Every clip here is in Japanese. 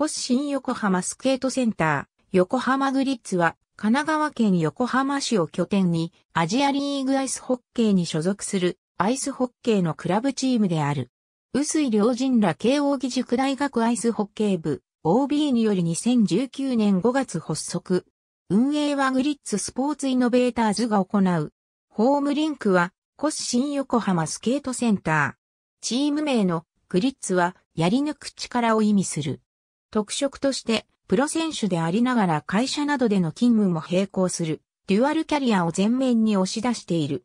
コシ新横浜スケートセンター、横浜グリッツは、神奈川県横浜市を拠点に、アジアリーグアイスホッケーに所属する、アイスホッケーのクラブチームである。薄井良人ら慶応義塾大学アイスホッケー部、OB により2019年5月発足。運営はグリッツスポーツイノベーターズが行う。ホームリンクは、コシ新横浜スケートセンター。チーム名のグリッツは、やり抜く力を意味する。特色として、プロ選手でありながら会社などでの勤務も並行する、デュアルキャリアを前面に押し出している。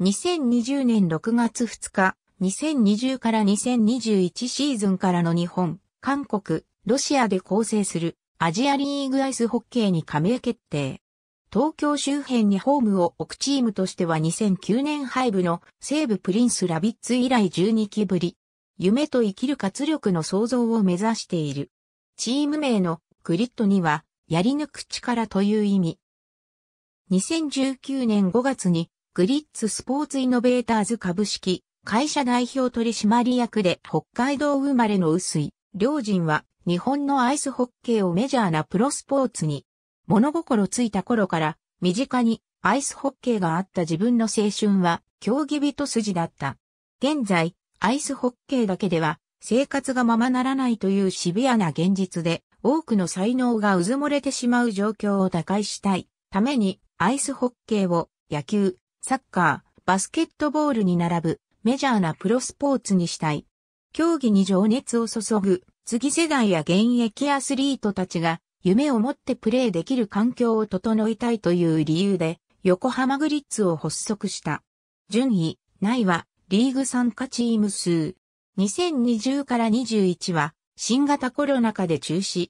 2020年6月2日、2020から2021シーズンからの日本、韓国、ロシアで構成するアジアリーグアイスホッケーに加盟決定。東京周辺にホームを置くチームとしては2009年廃部の西部プリンスラビッツ以来12期ぶり。夢と生きる活力の創造を目指している。チーム名のグリッドには、やり抜く力という意味。2019年5月に、グリッツスポーツイノベーターズ株式、会社代表取締役で北海道生まれの薄井、良人は、日本のアイスホッケーをメジャーなプロスポーツに、物心ついた頃から、身近にアイスホッケーがあった自分の青春は、競技人筋だった。現在、アイスホッケーだけでは、生活がままならないというシビアな現実で、多くの才能がうず漏れてしまう状況を打開したいために、アイスホッケーを野球、サッカー、バスケットボールに並ぶメジャーなプロスポーツにしたい。競技に情熱を注ぐ次世代や現役アスリートたちが夢を持ってプレーできる環境を整えたいという理由で横浜グリッツを発足した。順位、ないはリーグ参加チーム数、2020から21は新型コロナ禍で中止。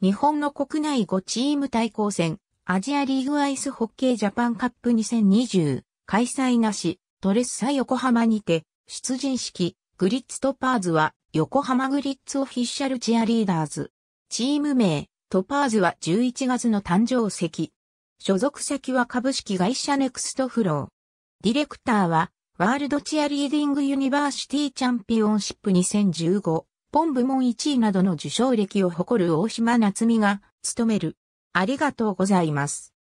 日本の国内5チーム対抗戦、アジアリーグアイスホッケージャパンカップ2020開催なし、トレッサ横浜にて出陣式、グリッツトパーズは横浜グリッツオフィシャルチアリーダーズ。チーム名、トパーズは11月の誕生石。所属先は株式会社ネクストフロー。ディレクターはワールドチアリーディングユニバーシティチャンピオンシップ2015、ン部門1位などの受賞歴を誇る大島夏美が務める。ありがとうございます。